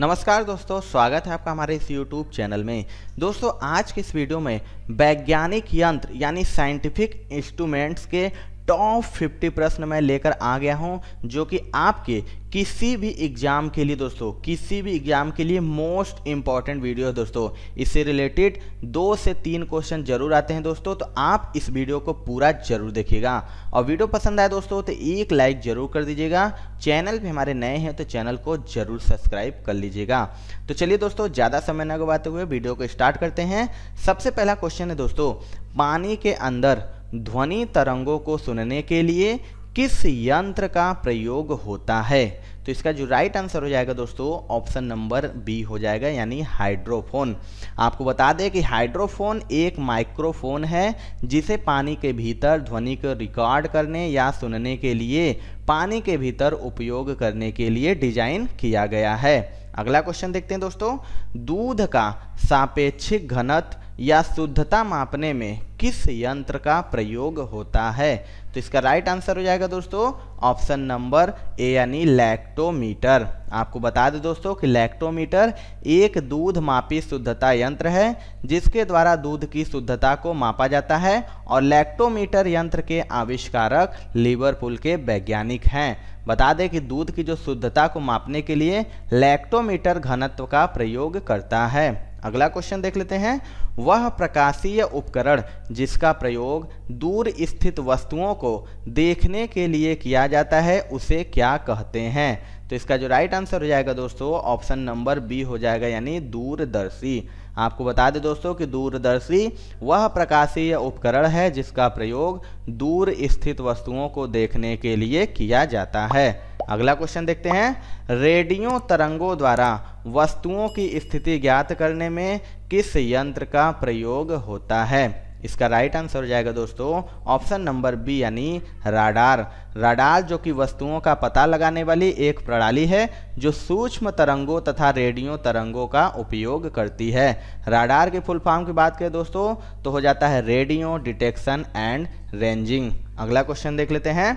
नमस्कार दोस्तों स्वागत है आपका हमारे इस YouTube चैनल में दोस्तों आज के इस वीडियो में वैज्ञानिक यंत्र यानी साइंटिफिक इंस्ट्रूमेंट्स के टॉप 50 प्रश्न मैं लेकर आ गया हूं जो कि आपके किसी भी एग्जाम के लिए दोस्तों किसी भी एग्जाम के लिए मोस्ट इंपॉर्टेंट वीडियो है दोस्तों इससे रिलेटेड दो से तीन क्वेश्चन जरूर आते हैं दोस्तों तो आप इस वीडियो को पूरा जरूर देखिएगा और वीडियो पसंद आए दोस्तों तो एक लाइक जरूर कर दीजिएगा चैनल भी हमारे नए हैं तो चैनल को जरूर सब्सक्राइब कर लीजिएगा तो चलिए दोस्तों ज़्यादा समय न गवाते हुए वीडियो को स्टार्ट करते हैं सबसे पहला क्वेश्चन है दोस्तों पानी के अंदर ध्वनि तरंगों को सुनने के लिए किस यंत्र का प्रयोग होता है तो इसका जो राइट आंसर हो जाएगा दोस्तों ऑप्शन नंबर बी हो जाएगा यानी हाइड्रोफोन आपको बता दें कि हाइड्रोफोन एक माइक्रोफोन है जिसे पानी के भीतर ध्वनि को रिकॉर्ड करने या सुनने के लिए पानी के भीतर उपयोग करने के लिए डिजाइन किया गया है अगला क्वेश्चन देखते हैं दोस्तों दूध का सापेक्षिक घनत्व या शुद्धता मापने में किस यंत्र का प्रयोग होता है तो इसका राइट आंसर हो जाएगा दोस्तों ऑप्शन नंबर ए यानी लैक्टोमीटर आपको बता दें दोस्तों कि लैक्टोमीटर एक दूध मापी शुद्धता यंत्र है जिसके द्वारा दूध की शुद्धता को मापा जाता है और लैक्टोमीटर यंत्र के आविष्कारक लिवरपूल के वैज्ञानिक हैं बता दें कि दूध की जो शुद्धता को मापने के लिए लैक्टोमीटर घनत्व का प्रयोग करता है अगला क्वेश्चन देख लेते हैं वह प्रकाशीय उपकरण जिसका प्रयोग दूर स्थित वस्तुओं को देखने के लिए किया जाता है उसे क्या कहते हैं तो इसका जो राइट आंसर हो जाएगा दोस्तों ऑप्शन नंबर बी हो जाएगा यानी दूरदर्शी आपको बता दें दोस्तों कि दूरदर्शी वह प्रकाशीय उपकरण है जिसका प्रयोग दूर स्थित वस्तुओं को देखने के लिए किया जाता है अगला क्वेश्चन देखते हैं रेडियो तरंगों द्वारा वस्तुओं की स्थिति ज्ञात करने में किस यंत्र का प्रयोग होता है इसका राइट आंसर हो जाएगा दोस्तों ऑप्शन नंबर बी यानी राडार राडार जो कि वस्तुओं का पता लगाने वाली एक प्रणाली है जो सूक्ष्म तरंगों तथा रेडियो तरंगों का उपयोग करती है राडार के फुल फॉर्म की बात करें दोस्तों तो हो जाता है रेडियो डिटेक्शन एंड रेंजिंग अगला क्वेश्चन देख लेते हैं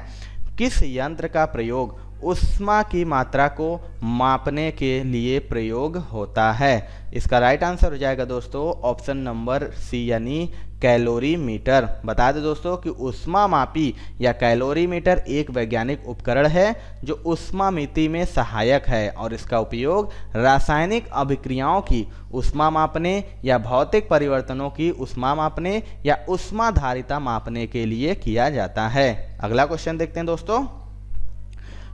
किस यंत्र का प्रयोग उष्मा की मात्रा को मापने के लिए प्रयोग होता है इसका राइट आंसर हो जाएगा दोस्तों ऑप्शन नंबर सी यानी कैलोरी मीटर बता दें दोस्तों कि उष्मा मापी या कैलोरी मीटर एक वैज्ञानिक उपकरण है जो उष्मा मिति में सहायक है और इसका उपयोग रासायनिक अभिक्रियाओं की उष्मा मापने या भौतिक परिवर्तनों की उष्मा मापने या उष्माधारिता मापने के लिए किया जाता है अगला क्वेश्चन देखते हैं दोस्तों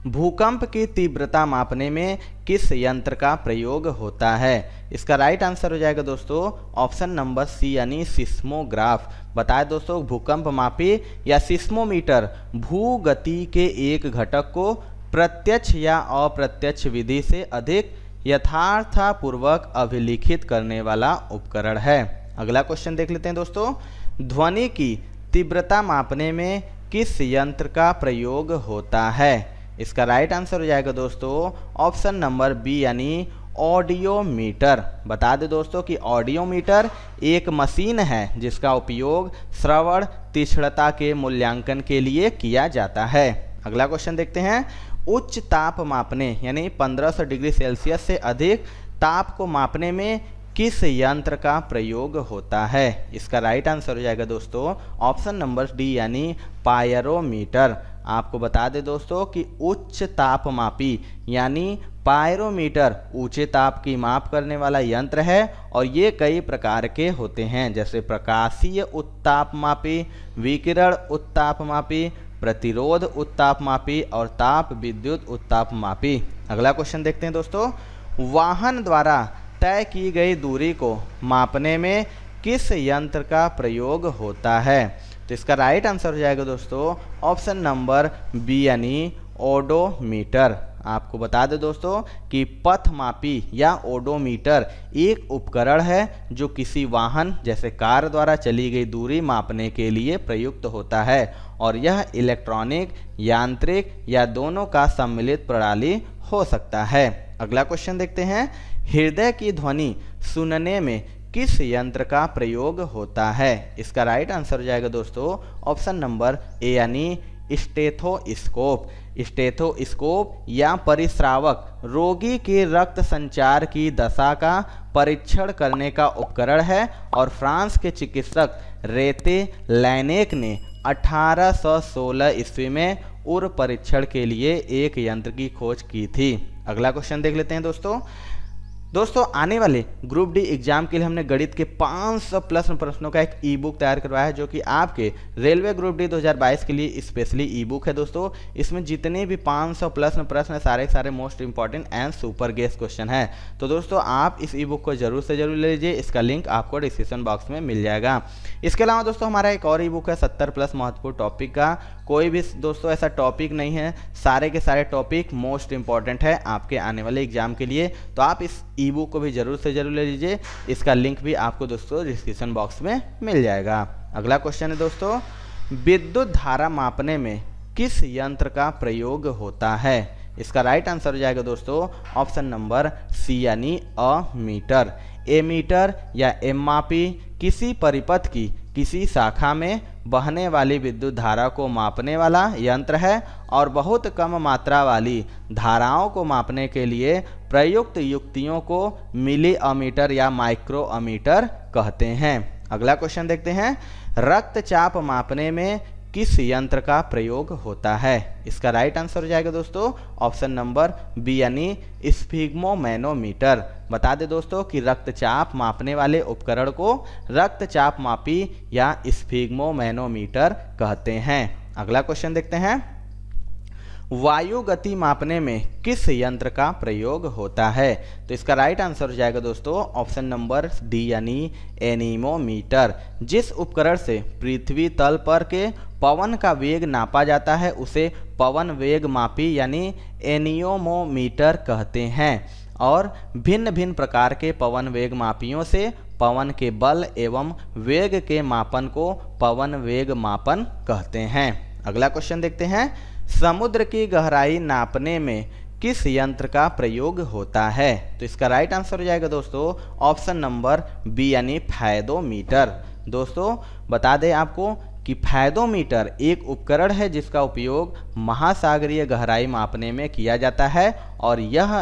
भूकंप की तीव्रता मापने में किस यंत्र का प्रयोग होता है इसका राइट आंसर हो जाएगा दोस्तों ऑप्शन नंबर सी यानी सिस्मोग्राफ बताएं दोस्तों भूकंप मापी या सिस्मोमीटर भूगति के एक घटक को प्रत्यक्ष या अप्रत्यक्ष विधि से अधिक यथार्थपूर्वक अभिलिखित करने वाला उपकरण है अगला क्वेश्चन देख लेते हैं दोस्तों ध्वनि की तीव्रता मापने में किस यंत्र का प्रयोग होता है इसका राइट आंसर हो जाएगा दोस्तों ऑप्शन नंबर बी यानी ऑडियोमीटर बता दे दोस्तों कि ऑडियोमीटर एक मशीन है जिसका उपयोग श्रवण तीक्षणता के मूल्यांकन के लिए किया जाता है अगला क्वेश्चन देखते हैं उच्च ताप मापने यानी 1500 डिग्री सेल्सियस से अधिक ताप को मापने में किस यंत्र का प्रयोग होता है इसका राइट आंसर हो जाएगा दोस्तों ऑप्शन नंबर डी यानी पायरोमीटर आपको बता दें दोस्तों कि उच्च तापमापी यानी पायरोमीटर ऊंचे ताप की माप करने वाला यंत्र है और ये कई प्रकार के होते हैं जैसे प्रकाशीय उत्तापमापी विकिरण उत्तापमापी प्रतिरोध उत्तापमापी और ताप विद्युत उत्तापमापी अगला क्वेश्चन देखते हैं दोस्तों वाहन द्वारा तय की गई दूरी को मापने में किस यंत्र का प्रयोग होता है तो इसका राइट आंसर हो जाएगा दोस्तों ऑप्शन नंबर बी यानी ओडोमीटर आपको बता दें दोस्तों कि पथमापी या ओडोमीटर एक उपकरण है जो किसी वाहन जैसे कार द्वारा चली गई दूरी मापने के लिए प्रयुक्त होता है और यह इलेक्ट्रॉनिक यांत्रिक या दोनों का सम्मिलित प्रणाली हो सकता है अगला क्वेश्चन देखते हैं हृदय की ध्वनि सुनने में किस यंत्र का प्रयोग होता है इसका राइट आंसर हो जाएगा दोस्तों ऑप्शन नंबर ए यानी स्टेथोस्कोप स्टेथोस्कोप या परिश्रावक रोगी के रक्त संचार की दशा का परीक्षण करने का उपकरण है और फ्रांस के चिकित्सक रेते लैनेक ने 1816 ईस्वी में उर परीक्षण के लिए एक यंत्र की खोज की थी अगला क्वेश्चन देख लेते हैं दोस्तों दोस्तों आने वाले ग्रुप डी एग्जाम के लिए हमने गणित के 500 प्लस प्रश्नों का एक ई बुक तैयार करवाया है जो कि आपके रेलवे ग्रुप डी 2022 के लिए स्पेशली ई बुक है दोस्तों इसमें जितने भी 500 प्लस प्रश्न सारे सारे most important and super guess question है तो दोस्तों आप इस ई बुक को जरूर से जरूर ले लीजिए इसका लिंक आपको डिस्क्रिप्शन बॉक्स में मिल जाएगा इसके अलावा दोस्तों हमारा एक और ई बुक है सत्तर प्लस महत्वपूर्ण टॉपिक का कोई भी दोस्तों ऐसा टॉपिक नहीं है सारे के सारे टॉपिक मोस्ट इंपॉर्टेंट है आपके आने वाले एग्जाम के लिए तो आप इस ई बुक को भी ज़रूर से ज़रूर ले लीजिए इसका लिंक भी आपको दोस्तों डिस्क्रिप्शन बॉक्स में मिल जाएगा अगला क्वेश्चन है दोस्तों विद्युत धारा मापने में किस यंत्र का प्रयोग होता है इसका राइट आंसर हो जाएगा दोस्तों ऑप्शन नंबर सी यानी अ मीटर ए मीटर या एम मापी किसी परिपथ की किसी शाखा में बहने वाली विद्युत धारा को मापने वाला यंत्र है और बहुत कम मात्रा वाली धाराओं को मापने के लिए प्रयुक्त युक्तियों को मिली अमीटर या माइक्रो अमीटर कहते हैं अगला क्वेश्चन देखते हैं रक्तचाप मापने में किस यंत्र का प्रयोग होता है इसका राइट आंसर हो जाएगा दोस्तों ऑप्शन नंबर बी यानी स्फिग्मोमैनोमीटर बता दे दोस्तों कि रक्तचाप मापने वाले उपकरण को रक्तचाप मापी या स्फिग्मोमैनोमीटर कहते हैं अगला क्वेश्चन देखते हैं वायु गति मापने में किस यंत्र का प्रयोग होता है तो इसका राइट आंसर हो जाएगा दोस्तों ऑप्शन नंबर डी यानी एनीमोमीटर जिस उपकरण से पृथ्वी तल पर के पवन का वेग नापा जाता है उसे पवन वेग मापी यानी एनियोमोमीटर कहते हैं और भिन्न भिन्न प्रकार के पवन वेग मापियों से पवन के बल एवं वेग के मापन को पवन वेग मापन कहते हैं अगला क्वेश्चन देखते हैं समुद्र की गहराई नापने में किस यंत्र का प्रयोग होता है तो इसका राइट आंसर हो जाएगा दोस्तों ऑप्शन नंबर बी यानी फायदोमीटर दोस्तों बता दें आपको कि फायदोमीटर एक उपकरण है जिसका उपयोग महासागरीय गहराई मापने में किया जाता है और यह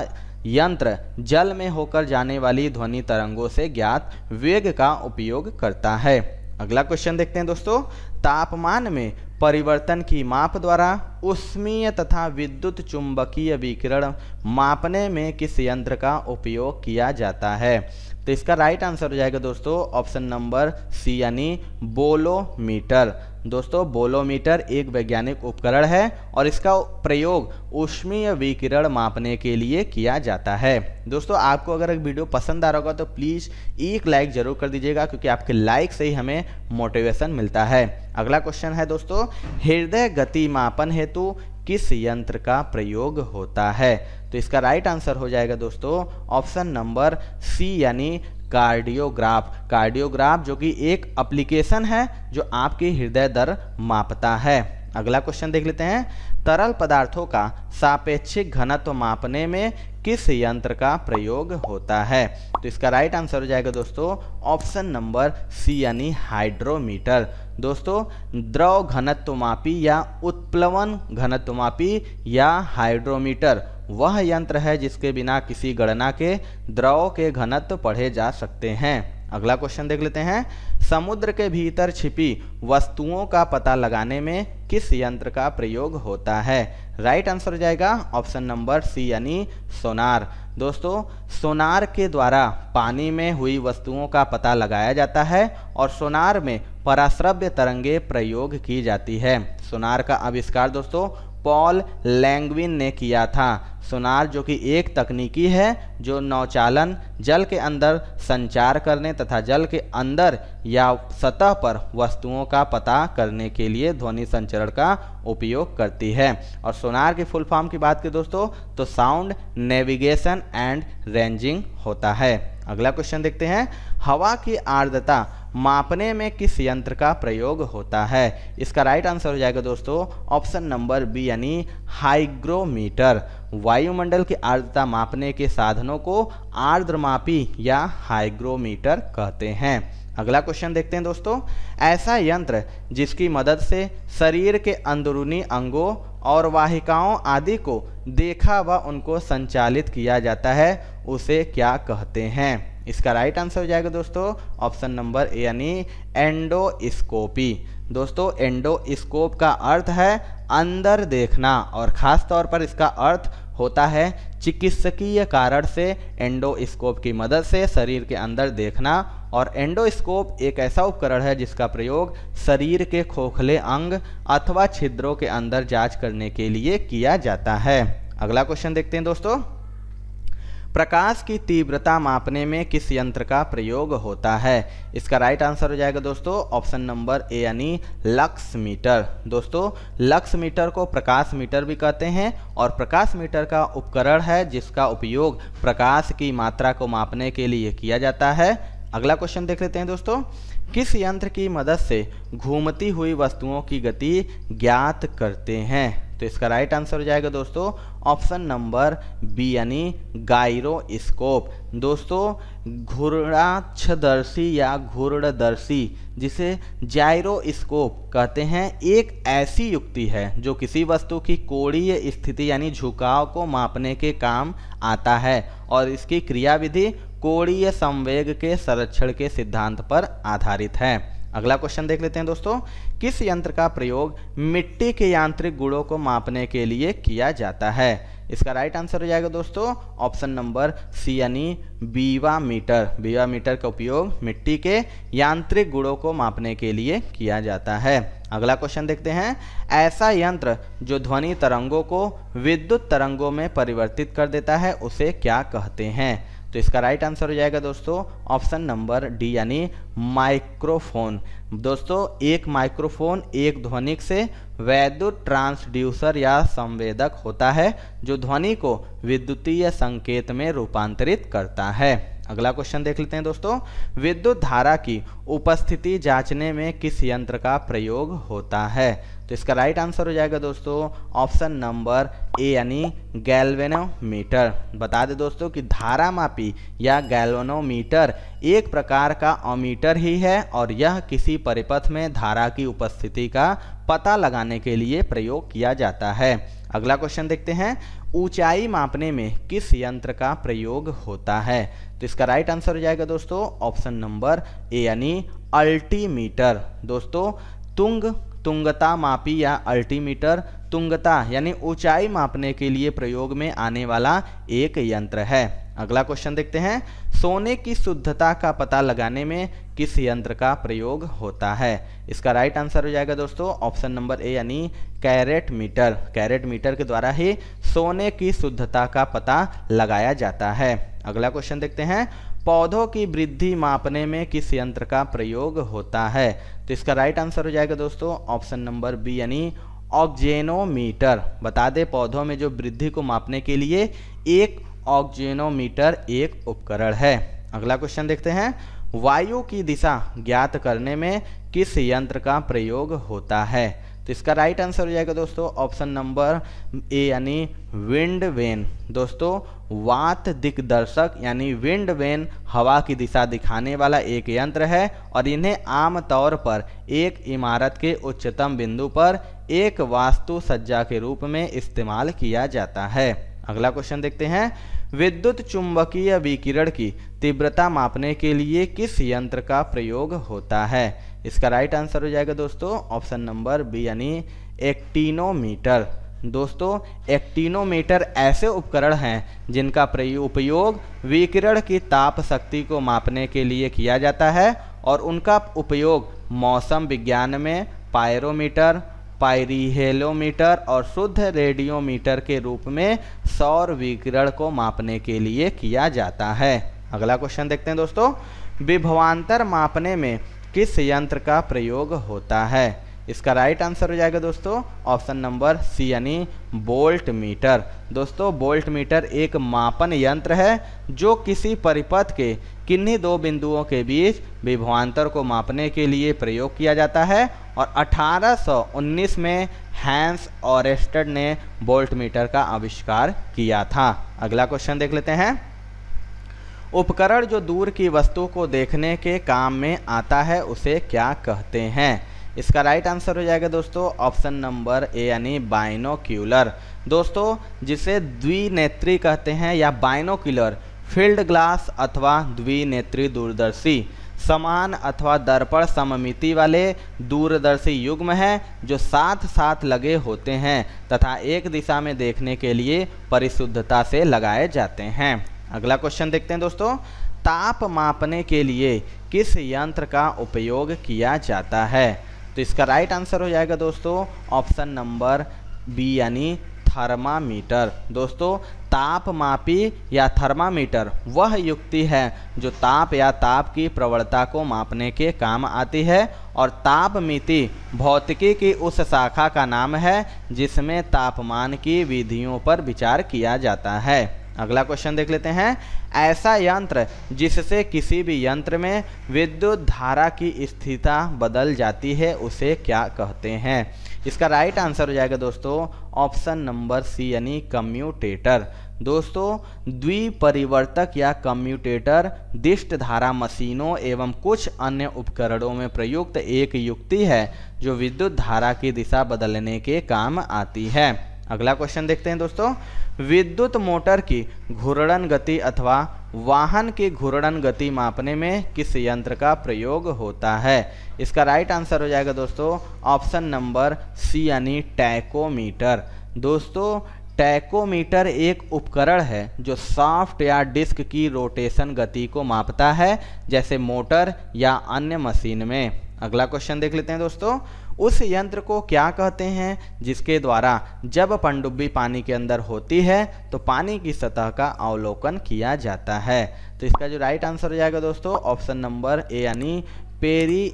यंत्र जल में होकर जाने वाली ध्वनि तरंगों से ज्ञात वेग का उपयोग करता है अगला क्वेश्चन देखते हैं दोस्तों तापमान में परिवर्तन की माप द्वारा उष्मीय तथा विद्युत चुंबकीय विकिरण मापने में किस यंत्र का उपयोग किया जाता है तो इसका राइट आंसर हो जाएगा दोस्तों ऑप्शन नंबर सी यानी बोलोमीटर दोस्तों बोलोमीटर एक वैज्ञानिक उपकरण है और इसका प्रयोग उष्मीय विकिरण मापने के लिए किया जाता है दोस्तों आपको अगर एक वीडियो पसंद आ रहा होगा तो प्लीज़ एक लाइक ज़रूर कर दीजिएगा क्योंकि आपके लाइक से ही हमें मोटिवेशन मिलता है अगला क्वेश्चन है दोस्तों हृदय गति मापन हेतु किस यंत्र का प्रयोग होता है तो इसका राइट आंसर हो जाएगा दोस्तों ऑप्शन नंबर सी यानी कार्डियोग्राफ कार्डियोग्राफ जो कि एक एप्लीकेशन है जो आपकी हृदय दर मापता है अगला क्वेश्चन देख लेते हैं तरल पदार्थों का सापेक्षिक घनत्व मापने में किस यंत्र का प्रयोग होता है तो इसका राइट आंसर हो जाएगा दोस्तों ऑप्शन नंबर सी यानी हाइड्रोमीटर दोस्तों द्रव घनत्वमापी या उत्प्लवन घनत्वमापी या हाइड्रोमीटर वह यंत्र है जिसके बिना किसी गणना के द्रव के घनत्व पढ़े जा सकते हैं अगला क्वेश्चन देख लेते हैं समुद्र के भीतर छिपी वस्तुओं का पता लगाने में किस यंत्र का प्रयोग होता है राइट आंसर हो जाएगा ऑप्शन नंबर सी यानी सोनार दोस्तों सोनार के द्वारा पानी में हुई वस्तुओं का पता लगाया जाता है और सोनार में पराश्रव्य तरंगे प्रयोग की जाती है सोनार का आविष्कार दोस्तों पॉल लैंग्विन ने किया था सोनार जो कि एक तकनीकी है जो नौचालन जल के अंदर संचार करने तथा जल के अंदर या सतह पर वस्तुओं का पता करने के लिए ध्वनि संचरण का उपयोग करती है और सोनार की फुल फॉर्म की बात की दोस्तों तो साउंड नेविगेशन एंड रेंजिंग होता है अगला क्वेश्चन देखते हैं हवा की आर्द्रता मापने में किस यंत्र का प्रयोग होता है इसका राइट आंसर हो जाएगा दोस्तों ऑप्शन नंबर बी यानी हाइग्रोमीटर वायुमंडल की आर्द्रता मापने के साधनों को आर्द्रमापी या हाइग्रोमीटर कहते हैं अगला क्वेश्चन देखते हैं दोस्तों ऐसा यंत्र जिसकी मदद से शरीर के अंदरूनी अंगों और वाहिकाओं आदि को देखा व उनको संचालित किया जाता है उसे क्या कहते हैं इसका राइट आंसर हो जाएगा दोस्तों ऑप्शन नंबर ए यानी एंडोस्कोपी दोस्तों एंडोस्कोप का अर्थ है अंदर देखना और ख़ास तौर पर इसका अर्थ होता है चिकित्सकीय कारण से एंडोस्कोप की मदद से शरीर के अंदर देखना और एंडोस्कोप एक ऐसा उपकरण है जिसका प्रयोग शरीर के खोखले अंग अथवा छिद्रों के अंदर जांच करने के लिए किया जाता है अगला क्वेश्चन देखते हैं दोस्तों प्रकाश की तीव्रता मापने में किस यंत्र का प्रयोग होता है इसका राइट आंसर हो जाएगा दोस्तों ऑप्शन नंबर ए यानी लक्स मीटर दोस्तों लक्स मीटर को प्रकाश मीटर भी कहते हैं और प्रकाश मीटर का उपकरण है जिसका उपयोग प्रकाश की मात्रा को मापने के लिए किया जाता है अगला क्वेश्चन देख लेते हैं दोस्तों किस यंत्र की मदद से घूमती हुई वस्तुओं की गति ज्ञात करते हैं तो इसका राइट आंसर हो जाएगा दोस्तों ऑप्शन नंबर बी यानी गायरोस्कोप दोस्तों घूर्णाक्षदर्शी या घूर्णदर्शी जिसे जायरोस्कोप कहते हैं एक ऐसी युक्ति है जो किसी वस्तु की कोड़ीय स्थिति यानी झुकाव को मापने के काम आता है और इसकी क्रियाविधि कोड़ीय संवेग के संरक्षण के सिद्धांत पर आधारित है अगला क्वेश्चन देख लेते हैं दोस्तों किस यंत्र का प्रयोग मिट्टी के यांत्रिक गुणों को मापने के लिए किया जाता है इसका राइट आंसर हो जाएगा दोस्तों ऑप्शन नंबर सी यानी बीवा मीटर बीवा मीटर का उपयोग मिट्टी के यांत्रिक गुणों को मापने के लिए किया जाता है अगला क्वेश्चन देखते हैं ऐसा यंत्र जो ध्वनि तरंगों को विद्युत तरंगों में परिवर्तित कर देता है उसे क्या कहते हैं तो इसका राइट आंसर हो जाएगा दोस्तों ऑप्शन नंबर डी यानी माइक्रोफोन दोस्तों एक माइक्रोफोन एक ध्वनिक से वैद्युत ट्रांसड्यूसर या संवेदक होता है जो ध्वनि को विद्युतीय संकेत में रूपांतरित करता है अगला क्वेश्चन देख लेते हैं दोस्तों विद्युत धारा की उपस्थिति जांचने में किस यंत्र का प्रयोग होता है तो इसका राइट आंसर हो जाएगा दोस्तों ऑप्शन नंबर ए यानी गैल्वेनोमीटर बता दे दोस्तों कि धारा मापी या गैल्वेनोमीटर एक प्रकार का अमीटर ही है और यह किसी परिपथ में धारा की उपस्थिति का पता लगाने के लिए प्रयोग किया जाता है अगला क्वेश्चन देखते हैं ऊंचाई मापने में किस यंत्र का प्रयोग होता है तो इसका राइट आंसर हो जाएगा दोस्तों ऑप्शन नंबर ए यानी अल्टीमीटर दोस्तों तुंग तुंगता मापी या अल्टीमीटर तुंगता यानी ऊंचाई मापने के लिए प्रयोग में आने वाला एक यंत्र है अगला क्वेश्चन देखते हैं सोने की शुद्धता का पता लगाने में किस यंत्र का प्रयोग होता है इसका राइट आंसर हो जाएगा दोस्तों ऑप्शन नंबर ए यानी कैरेट मीटर कैरेट मीटर के द्वारा ही सोने की शुद्धता का पता लगाया जाता है अगला क्वेश्चन देखते हैं पौधों की वृद्धि मापने में किस यंत्र का प्रयोग होता है तो इसका राइट आंसर हो जाएगा दोस्तों ऑप्शन नंबर बी यानी ऑक्जेनोमीटर बता दे पौधों में जो वृद्धि को मापने के लिए एक ऑक्जेनोमीटर एक उपकरण है अगला क्वेश्चन देखते हैं वायु की दिशा ज्ञात करने में किस यंत्र का प्रयोग होता है तो इसका राइट आंसर हो जाएगा दोस्तों ऑप्शन नंबर ए यानी विंड वेन दोस्तों वात दिग्दर्शक यानी विंड वेन हवा की दिशा दिखाने वाला एक यंत्र है और इन्हें आम तौर पर एक इमारत के उच्चतम बिंदु पर एक वास्तु सज्जा के रूप में इस्तेमाल किया जाता है अगला क्वेश्चन देखते हैं विद्युत चुंबकीय विकिरण की तीव्रता मापने के लिए किस यंत्र का प्रयोग होता है इसका राइट आंसर हो जाएगा दोस्तों ऑप्शन नंबर बी यानी एक्टिनोमीटर दोस्तों एक्टिनोमीटर ऐसे उपकरण हैं जिनका उपयोग विकिरण की ताप शक्ति को मापने के लिए किया जाता है और उनका उपयोग मौसम विज्ञान में पायरोमीटर पायरीहेलोमीटर और शुद्ध रेडियोमीटर के रूप में सौर विकिरण को मापने के लिए किया जाता है अगला क्वेश्चन देखते हैं दोस्तों विभवांतर मापने में किस यंत्र का प्रयोग होता है इसका राइट आंसर हो जाएगा दोस्तों ऑप्शन नंबर सी यानी बोल्ट मीटर दोस्तों बोल्ट मीटर एक मापन यंत्र है जो किसी परिपथ के किन्हीं दो बिंदुओं के बीच विभवान्तर को मापने के लिए प्रयोग किया जाता है और 1819 में हैंस ऑरेस्टर ने बोल्ट मीटर का आविष्कार किया था अगला क्वेश्चन देख लेते हैं उपकरण जो दूर की वस्तु को देखने के काम में आता है उसे क्या कहते हैं इसका राइट आंसर हो जाएगा दोस्तों ऑप्शन नंबर ए यानी बाइनोक्यूलर दोस्तों जिसे द्विनेत्री कहते हैं या बाइनोक्यूलर फील्ड ग्लास अथवा द्विनेत्री दूरदर्शी समान अथवा दर्पण सममिति वाले दूरदर्शी युग्म हैं जो साथ साथ लगे होते हैं तथा एक दिशा में देखने के लिए परिशुद्धता से लगाए जाते हैं अगला क्वेश्चन देखते हैं दोस्तों ताप मापने के लिए किस यंत्र का उपयोग किया जाता है तो इसका राइट आंसर हो जाएगा दोस्तों ऑप्शन नंबर बी यानी थर्मामीटर दोस्तों तापमापी या थर्मामीटर वह युक्ति है जो ताप या ताप की प्रवणता को मापने के काम आती है और तापमिति भौतिकी की उस शाखा का नाम है जिसमें तापमान की विधियों पर विचार किया जाता है अगला क्वेश्चन देख लेते हैं ऐसा यंत्र जिससे किसी भी यंत्र में विद्युत धारा की स्थिरता बदल जाती है उसे क्या कहते हैं इसका राइट आंसर हो जाएगा दोस्तों ऑप्शन नंबर सी यानी कम्यूटेटर दोस्तों द्विपरिवर्तक या कम्यूटेटर दिष्ट धारा मशीनों एवं कुछ अन्य उपकरणों में प्रयुक्त एक युक्ति है जो विद्युत धारा की दिशा बदलने के काम आती है अगला क्वेश्चन देखते हैं दोस्तों विद्युत मोटर की घूर्णन गति अथवा वाहन की घूर्णन गति मापने में किस यंत्र का प्रयोग होता है इसका राइट आंसर हो जाएगा दोस्तों ऑप्शन नंबर सी यानी टैकोमीटर दोस्तों टैकोमीटर एक उपकरण है जो सॉफ्ट या डिस्क की रोटेशन गति को मापता है जैसे मोटर या अन्य मशीन में अगला क्वेश्चन देख लेते हैं दोस्तों उस यंत्र को क्या कहते हैं जिसके द्वारा जब पनडुब्बी पानी के अंदर होती है तो पानी की सतह का अवलोकन किया जाता है तो इसका जो राइट आंसर हो जाएगा दोस्तों ऑप्शन नंबर ए यानी पेरी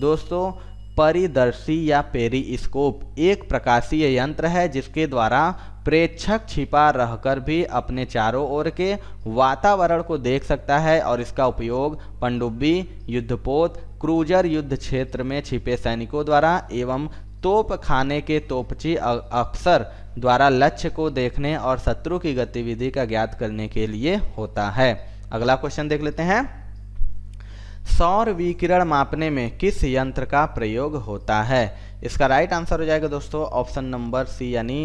दोस्तों परिदर्शी या पेरीस्कोप एक प्रकाशीय यंत्र है जिसके द्वारा प्रेक्षक छिपा रहकर भी अपने चारों ओर के वातावरण को देख सकता है और इसका उपयोग पंडुब्बी युद्धपोत क्रूजर युद्ध क्षेत्र में छिपे सैनिकों द्वारा एवं तोप खाने के तोपची अफसर द्वारा लक्ष्य को देखने और शत्रु की गतिविधि का ज्ञात करने के लिए होता है अगला क्वेश्चन देख लेते हैं सौर विकिरण मापने में किस यंत्र का प्रयोग होता है इसका राइट आंसर हो जाएगा दोस्तों ऑप्शन नंबर सी यानी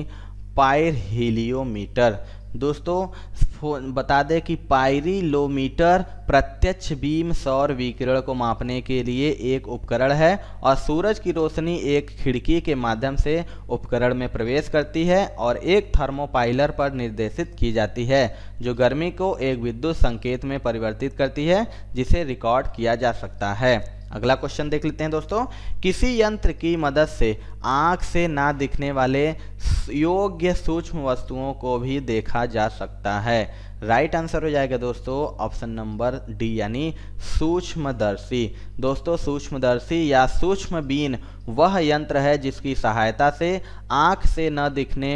पायर हीलियोमीटर दोस्तों बता दें कि पायरिलोमीटर प्रत्यक्ष बीम सौर विकिरण को मापने के लिए एक उपकरण है और सूरज की रोशनी एक खिड़की के माध्यम से उपकरण में प्रवेश करती है और एक थर्मोपाइलर पर निर्देशित की जाती है जो गर्मी को एक विद्युत संकेत में परिवर्तित करती है जिसे रिकॉर्ड किया जा सकता है अगला क्वेश्चन देख लेते हैं दोस्तों किसी यंत्र की मदद से आँख से ना दिखने वाले योग्य सूक्ष्म वस्तुओं को भी देखा जा सकता है राइट right आंसर हो जाएगा दोस्तों ऑप्शन नंबर डी यानी सूक्ष्मदर्शी दोस्तों सूक्ष्मदर्शी या सूक्ष्मबीन वह यंत्र है जिसकी सहायता से आँख से न दिखने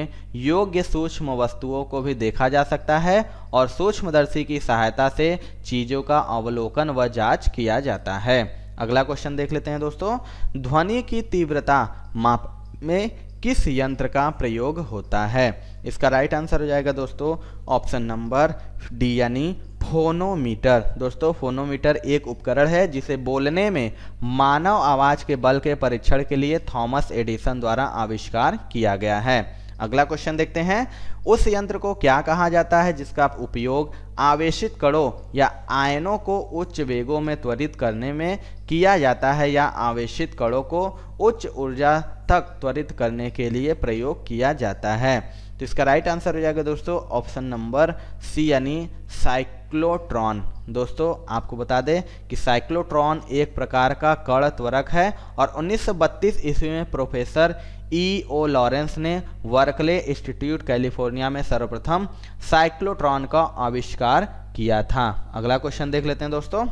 योग्य सूक्ष्म वस्तुओं को भी देखा जा सकता है और सूक्ष्मदर्शी की सहायता से चीज़ों का अवलोकन व जांच किया जाता है अगला क्वेश्चन देख लेते हैं दोस्तों ध्वनि की तीव्रता माप में किस यंत्र का प्रयोग होता है इसका राइट आंसर हो जाएगा दोस्तों ऑप्शन नंबर डी यानी फोनोमीटर दोस्तों फोनोमीटर एक उपकरण है जिसे बोलने में मानव आवाज के बल के परीक्षण के लिए थॉमस एडिसन द्वारा आविष्कार किया गया है अगला क्वेश्चन देखते हैं उस यंत्र को क्या कहा जाता है जिसका उपयोग आवेशित कणों या आयनों को उच्च वेगों में त्वरित करने में किया जाता है या आवेशित कणों को उच्च ऊर्जा तक त्वरित करने के लिए प्रयोग किया जाता है तो इसका राइट आंसर हो जाएगा दोस्तों ऑप्शन नंबर सी यानी साइक्लोट्रॉन दोस्तों आपको बता दें कि साइक्लोट्रॉन एक प्रकार का कड़ त्वरक है और 1932 ईस्वी में प्रोफेसर ई ओ लॉरेंस ने वर्कले इंस्टीट्यूट कैलिफोर्निया में सर्वप्रथम साइक्लोट्रॉन का आविष्कार किया था अगला क्वेश्चन देख लेते हैं दोस्तों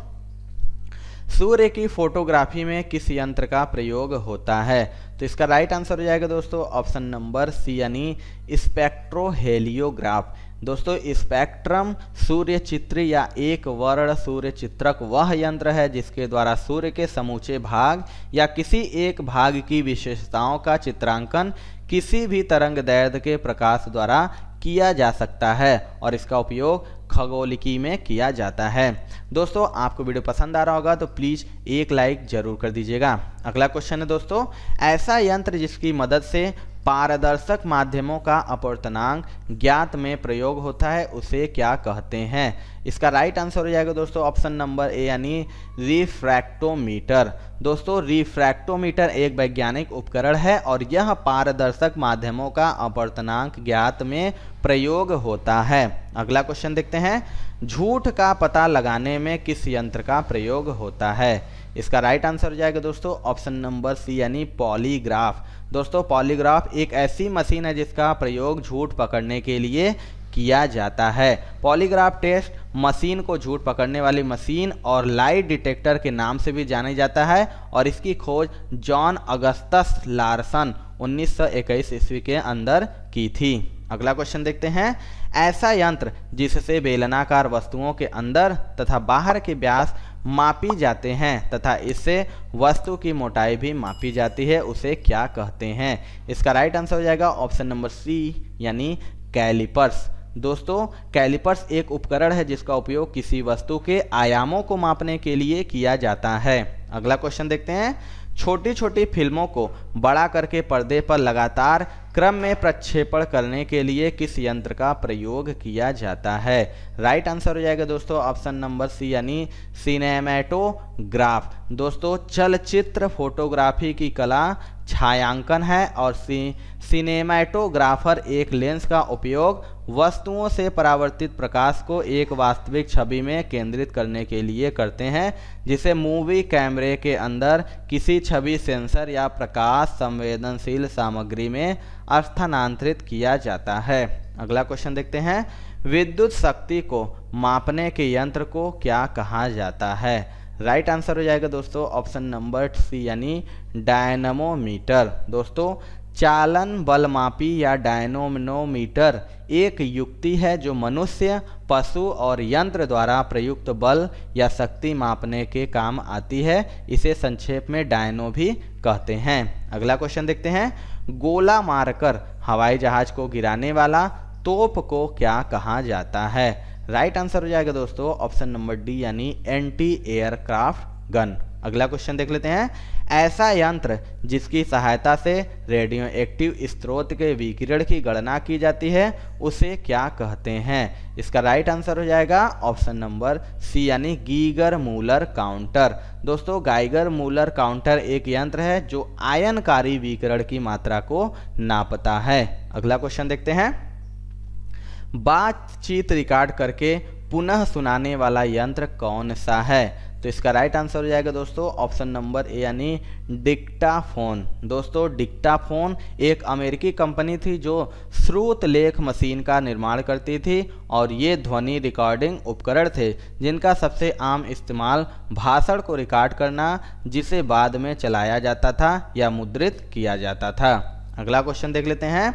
सूर्य की फोटोग्राफी में किस यंत्र का प्रयोग होता है तो इसका राइट आंसर हो जाएगा दोस्तों ऑप्शन नंबर सी यानी स्पेक्ट्रोहेलियोग्राफ दोस्तों स्पेक्ट्रम सूर्य चित्र या एक वर्ण सूर्य चित्रक वह यंत्र है जिसके द्वारा सूर्य के समूचे भाग या किसी एक भाग की विशेषताओं का चित्रांकन किसी भी तरंग दैर्घ्य के प्रकाश द्वारा किया जा सकता है और इसका उपयोग खगोलिकी में किया जाता है दोस्तों आपको वीडियो पसंद आ रहा होगा तो प्लीज़ एक लाइक ज़रूर कर दीजिएगा अगला क्वेश्चन है दोस्तों ऐसा यंत्र जिसकी मदद से पारदर्शक माध्यमों का अपवर्तनांक ज्ञात में प्रयोग होता है उसे क्या कहते हैं इसका राइट आंसर हो जाएगा दोस्तों ऑप्शन नंबर ए यानी रिफ्रैक्टोमीटर दोस्तों रिफ्रैक्टोमीटर एक वैज्ञानिक उपकरण है और यह पारदर्शक माध्यमों का अपवर्तनांक ज्ञात में प्रयोग होता है अगला क्वेश्चन देखते हैं झूठ का पता लगाने में किस यंत्र का प्रयोग होता है इसका राइट आंसर हो जाएगा दोस्तों ऑप्शन नंबर सी यानी पॉलीग्राफ दोस्तों पॉलीग्राफ एक ऐसी मशीन है जिसका प्रयोग झूठ पकड़ने के लिए किया जाता है पॉलीग्राफ टेस्ट मशीन को झूठ पकड़ने वाली मशीन और लाइट डिटेक्टर के नाम से भी जाना जाता है और इसकी खोज जॉन अगस्तस लार्सन 1921 ईस्वी के अंदर की थी अगला क्वेश्चन देखते हैं ऐसा यंत्र जिससे बेलनाकार वस्तुओं के अंदर तथा बाहर के व्यास मापी जाते हैं तथा इससे वस्तु की मोटाई भी मापी जाती है उसे क्या कहते हैं इसका राइट आंसर हो जाएगा ऑप्शन नंबर सी यानी कैलिपर्स दोस्तों कैलिपर्स एक उपकरण है जिसका उपयोग किसी वस्तु के आयामों को मापने के लिए किया जाता है अगला क्वेश्चन देखते हैं छोटी छोटी फिल्मों को बड़ा करके पर्दे पर लगातार क्रम में प्रक्षेपण करने के लिए किस यंत्र का प्रयोग किया जाता है राइट आंसर हो जाएगा दोस्तों ऑप्शन नंबर सी यानी सिनेमेटोग्राफ दोस्तों चलचित्र फोटोग्राफी की कला छायांकन है और सी सिनेमाटोग्राफर एक लेंस का उपयोग वस्तुओं से परावर्तित प्रकाश को एक वास्तविक छवि में केंद्रित करने के लिए करते हैं जिसे मूवी कैमरे के अंदर किसी छवि सेंसर या प्रकाश संवेदनशील सामग्री में स्थानांतरित किया जाता है अगला क्वेश्चन देखते हैं विद्युत शक्ति को मापने के यंत्र को क्या कहा जाता है राइट right आंसर हो जाएगा दोस्तों ऑप्शन नंबर सी यानी डायनमोमीटर दोस्तों चालन बल मापी या डायनोमोमीटर एक युक्ति है जो मनुष्य पशु और यंत्र द्वारा प्रयुक्त बल या शक्ति मापने के काम आती है इसे संक्षेप में डायनो भी कहते हैं अगला क्वेश्चन देखते हैं गोला मारकर हवाई जहाज को गिराने वाला तोप को क्या कहा जाता है राइट आंसर हो जाएगा दोस्तों ऑप्शन नंबर डी यानी एंटी एयरक्राफ्ट गन अगला क्वेश्चन देख लेते हैं ऐसा यंत्र जिसकी सहायता से रेडियो एक्टिव स्त्रोत के विकिरण की गणना की जाती है उसे क्या कहते हैं इसका राइट आंसर हो जाएगा ऑप्शन नंबर सी यानी गीगर मूलर काउंटर दोस्तों गाइगर मूलर काउंटर एक यंत्र है जो आयनकारी विकिरण की मात्रा को नापता है अगला क्वेश्चन देखते हैं बातचीत रिकॉर्ड करके पुनः सुनाने वाला यंत्र कौन सा है तो इसका राइट आंसर हो जाएगा दोस्तों ऑप्शन नंबर ए यानी डिक्टाफोन दोस्तों डिक्टाफोन एक अमेरिकी कंपनी थी जो श्रोत लेख मशीन का निर्माण करती थी और ये ध्वनि रिकॉर्डिंग उपकरण थे जिनका सबसे आम इस्तेमाल भाषण को रिकॉर्ड करना जिसे बाद में चलाया जाता था या मुद्रित किया जाता था अगला क्वेश्चन देख लेते हैं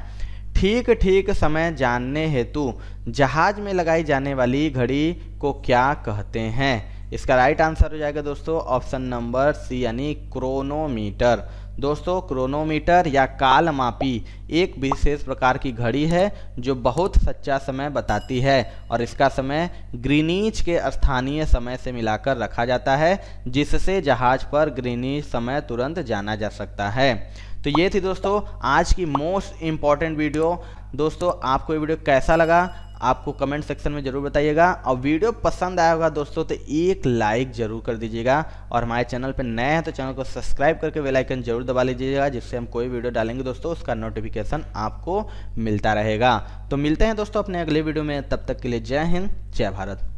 ठीक ठीक समय जानने हेतु जहाज में लगाई जाने वाली घड़ी को क्या कहते हैं इसका राइट आंसर हो जाएगा दोस्तों ऑप्शन नंबर सी यानी क्रोनोमीटर दोस्तों क्रोनोमीटर या कालमापी एक विशेष प्रकार की घड़ी है जो बहुत सच्चा समय बताती है और इसका समय ग्रीनीच के स्थानीय समय से मिलाकर रखा जाता है जिससे जहाज पर ग्रीनीच समय तुरंत जाना जा सकता है तो ये थी दोस्तों आज की मोस्ट इम्पॉर्टेंट वीडियो दोस्तों आपको ये वीडियो कैसा लगा आपको कमेंट सेक्शन में जरूर बताइएगा और वीडियो पसंद आया होगा दोस्तों तो एक लाइक जरूर कर दीजिएगा और हमारे चैनल पर नए हैं तो चैनल को सब्सक्राइब करके वेलाइकन जरूर दबा लीजिएगा जिससे हम कोई वीडियो डालेंगे दोस्तों उसका नोटिफिकेशन आपको मिलता रहेगा तो मिलते हैं दोस्तों अपने अगले वीडियो में तब तक के लिए जय हिंद जय भारत